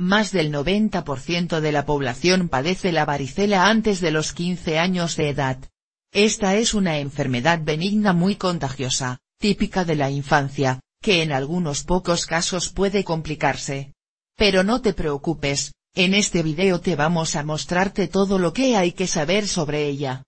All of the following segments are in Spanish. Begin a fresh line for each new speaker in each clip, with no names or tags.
más del 90% de la población padece la varicela antes de los 15 años de edad. Esta es una enfermedad benigna muy contagiosa, típica de la infancia, que en algunos pocos casos puede complicarse. Pero no te preocupes, en este video te vamos a mostrarte todo lo que hay que saber sobre ella.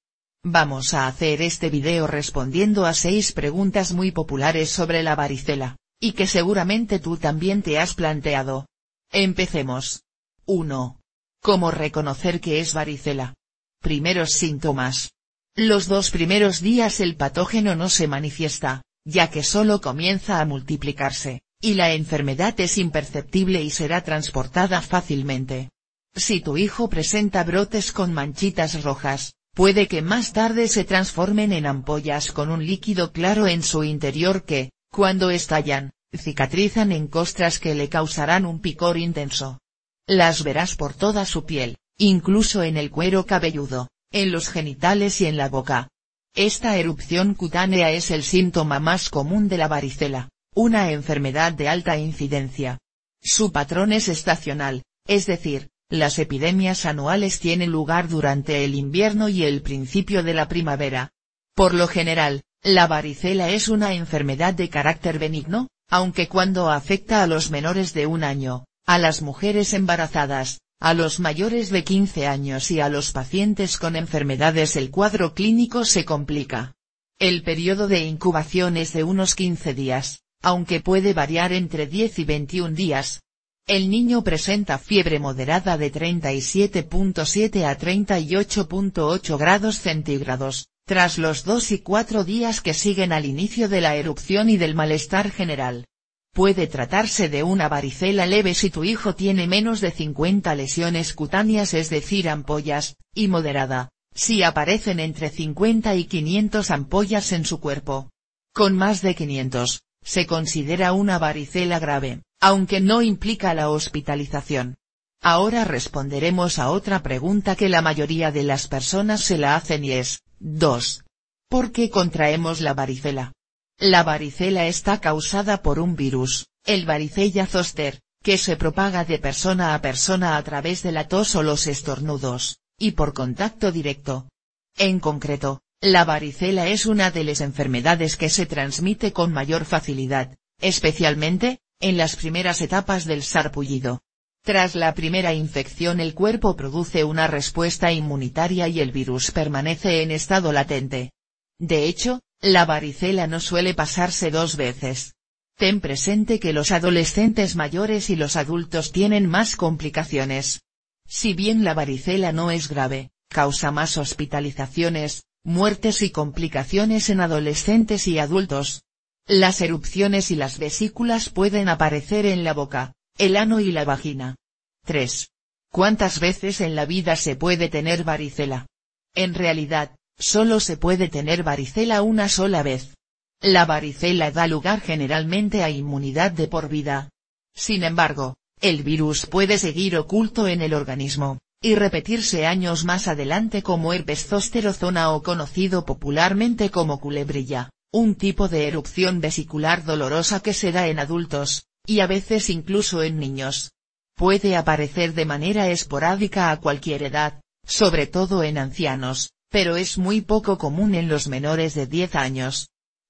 Vamos a hacer este video respondiendo a seis preguntas muy populares sobre la varicela, y que seguramente tú también te has planteado. Empecemos. 1. ¿Cómo reconocer que es varicela? Primeros síntomas. Los dos primeros días el patógeno no se manifiesta, ya que solo comienza a multiplicarse, y la enfermedad es imperceptible y será transportada fácilmente. Si tu hijo presenta brotes con manchitas rojas, puede que más tarde se transformen en ampollas con un líquido claro en su interior que, cuando estallan, Cicatrizan en costras que le causarán un picor intenso. Las verás por toda su piel, incluso en el cuero cabelludo, en los genitales y en la boca. Esta erupción cutánea es el síntoma más común de la varicela, una enfermedad de alta incidencia. Su patrón es estacional, es decir, las epidemias anuales tienen lugar durante el invierno y el principio de la primavera. Por lo general, la varicela es una enfermedad de carácter benigno, aunque cuando afecta a los menores de un año, a las mujeres embarazadas, a los mayores de 15 años y a los pacientes con enfermedades el cuadro clínico se complica. El periodo de incubación es de unos 15 días, aunque puede variar entre 10 y 21 días. El niño presenta fiebre moderada de 37.7 a 38.8 grados centígrados, tras los dos y cuatro días que siguen al inicio de la erupción y del malestar general. Puede tratarse de una varicela leve si tu hijo tiene menos de 50 lesiones cutáneas es decir ampollas, y moderada, si aparecen entre 50 y 500 ampollas en su cuerpo. Con más de 500, se considera una varicela grave, aunque no implica la hospitalización. Ahora responderemos a otra pregunta que la mayoría de las personas se la hacen y es, 2. ¿Por qué contraemos la varicela? La varicela está causada por un virus, el varicella zoster, que se propaga de persona a persona a través de la tos o los estornudos, y por contacto directo. En concreto, la varicela es una de las enfermedades que se transmite con mayor facilidad, especialmente, en las primeras etapas del sarpullido. Tras la primera infección el cuerpo produce una respuesta inmunitaria y el virus permanece en estado latente. De hecho, la varicela no suele pasarse dos veces. Ten presente que los adolescentes mayores y los adultos tienen más complicaciones. Si bien la varicela no es grave, causa más hospitalizaciones, muertes y complicaciones en adolescentes y adultos. Las erupciones y las vesículas pueden aparecer en la boca, el ano y la vagina. 3. ¿Cuántas veces en la vida se puede tener varicela? En realidad, solo se puede tener varicela una sola vez. La varicela da lugar generalmente a inmunidad de por vida. Sin embargo, el virus puede seguir oculto en el organismo, y repetirse años más adelante como herpes zosterozona o conocido popularmente como culebrilla, un tipo de erupción vesicular dolorosa que se da en adultos, y a veces incluso en niños. Puede aparecer de manera esporádica a cualquier edad, sobre todo en ancianos, pero es muy poco común en los menores de 10 años.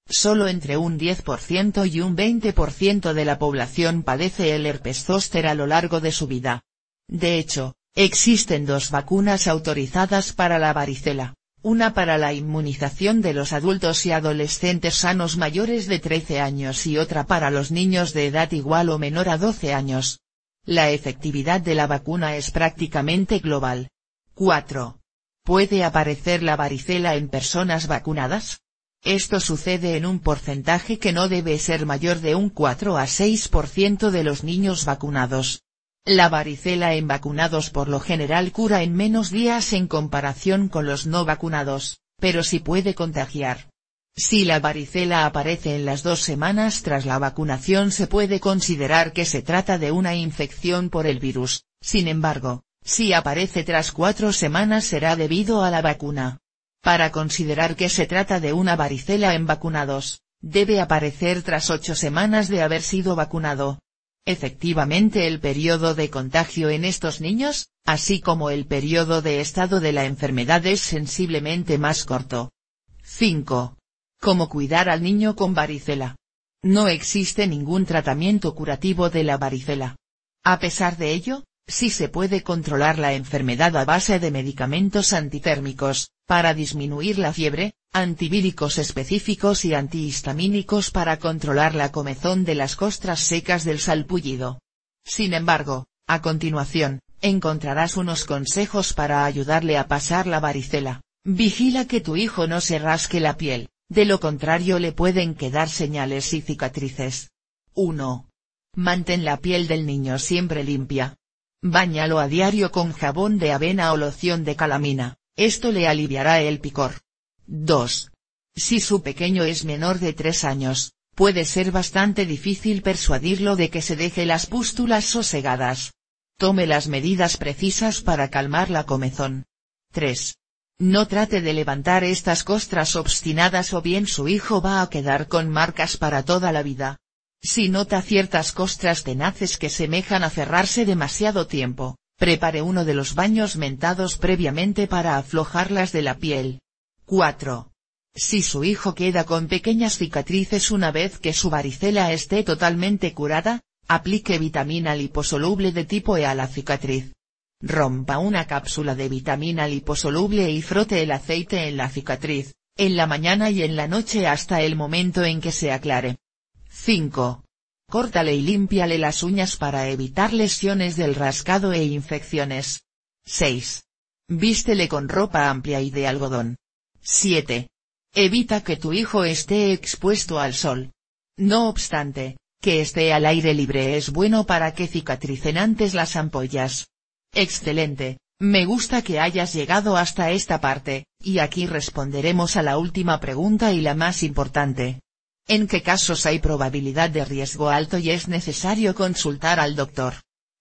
Solo entre un 10% y un 20% de la población padece el herpes zóster a lo largo de su vida. De hecho, existen dos vacunas autorizadas para la varicela una para la inmunización de los adultos y adolescentes sanos mayores de 13 años y otra para los niños de edad igual o menor a 12 años. La efectividad de la vacuna es prácticamente global. 4. ¿Puede aparecer la varicela en personas vacunadas? Esto sucede en un porcentaje que no debe ser mayor de un 4 a 6% de los niños vacunados. La varicela en vacunados por lo general cura en menos días en comparación con los no vacunados, pero sí puede contagiar. Si la varicela aparece en las dos semanas tras la vacunación se puede considerar que se trata de una infección por el virus, sin embargo, si aparece tras cuatro semanas será debido a la vacuna. Para considerar que se trata de una varicela en vacunados, debe aparecer tras ocho semanas de haber sido vacunado, Efectivamente el periodo de contagio en estos niños, así como el periodo de estado de la enfermedad es sensiblemente más corto. 5. Cómo cuidar al niño con varicela. No existe ningún tratamiento curativo de la varicela. A pesar de ello, sí se puede controlar la enfermedad a base de medicamentos antitérmicos, para disminuir la fiebre, antivíricos específicos y antihistamínicos para controlar la comezón de las costras secas del salpullido. Sin embargo, a continuación, encontrarás unos consejos para ayudarle a pasar la varicela. Vigila que tu hijo no se rasque la piel, de lo contrario le pueden quedar señales y cicatrices. 1. Mantén la piel del niño siempre limpia. Báñalo a diario con jabón de avena o loción de calamina. Esto le aliviará el picor. 2. Si su pequeño es menor de 3 años, puede ser bastante difícil persuadirlo de que se deje las pústulas sosegadas. Tome las medidas precisas para calmar la comezón. 3. No trate de levantar estas costras obstinadas o bien su hijo va a quedar con marcas para toda la vida. Si nota ciertas costras tenaces que semejan a cerrarse demasiado tiempo, Prepare uno de los baños mentados previamente para aflojarlas de la piel. 4. Si su hijo queda con pequeñas cicatrices una vez que su varicela esté totalmente curada, aplique vitamina liposoluble de tipo E a la cicatriz. Rompa una cápsula de vitamina liposoluble y frote el aceite en la cicatriz, en la mañana y en la noche hasta el momento en que se aclare. 5. Córtale y límpiale las uñas para evitar lesiones del rascado e infecciones. 6. Vístele con ropa amplia y de algodón. 7. Evita que tu hijo esté expuesto al sol. No obstante, que esté al aire libre es bueno para que cicatricen antes las ampollas. Excelente, me gusta que hayas llegado hasta esta parte, y aquí responderemos a la última pregunta y la más importante en qué casos hay probabilidad de riesgo alto y es necesario consultar al doctor.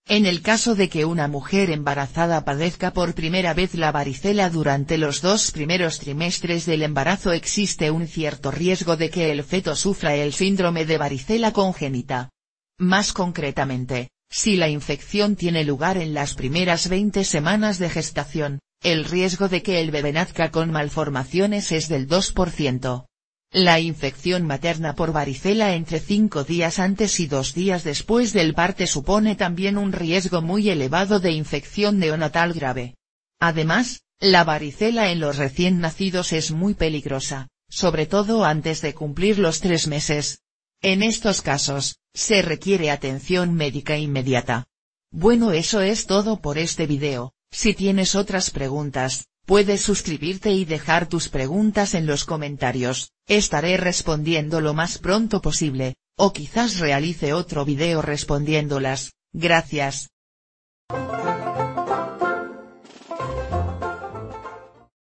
En el caso de que una mujer embarazada padezca por primera vez la varicela durante los dos primeros trimestres del embarazo existe un cierto riesgo de que el feto sufra el síndrome de varicela congénita. Más concretamente, si la infección tiene lugar en las primeras 20 semanas de gestación, el riesgo de que el bebé nazca con malformaciones es del 2%. La infección materna por varicela entre 5 días antes y 2 días después del parte supone también un riesgo muy elevado de infección neonatal grave. Además, la varicela en los recién nacidos es muy peligrosa, sobre todo antes de cumplir los 3 meses. En estos casos, se requiere atención médica inmediata. Bueno eso es todo por este video, si tienes otras preguntas, Puedes suscribirte y dejar tus preguntas en los comentarios, estaré respondiendo lo más pronto posible, o quizás realice otro video respondiéndolas, gracias.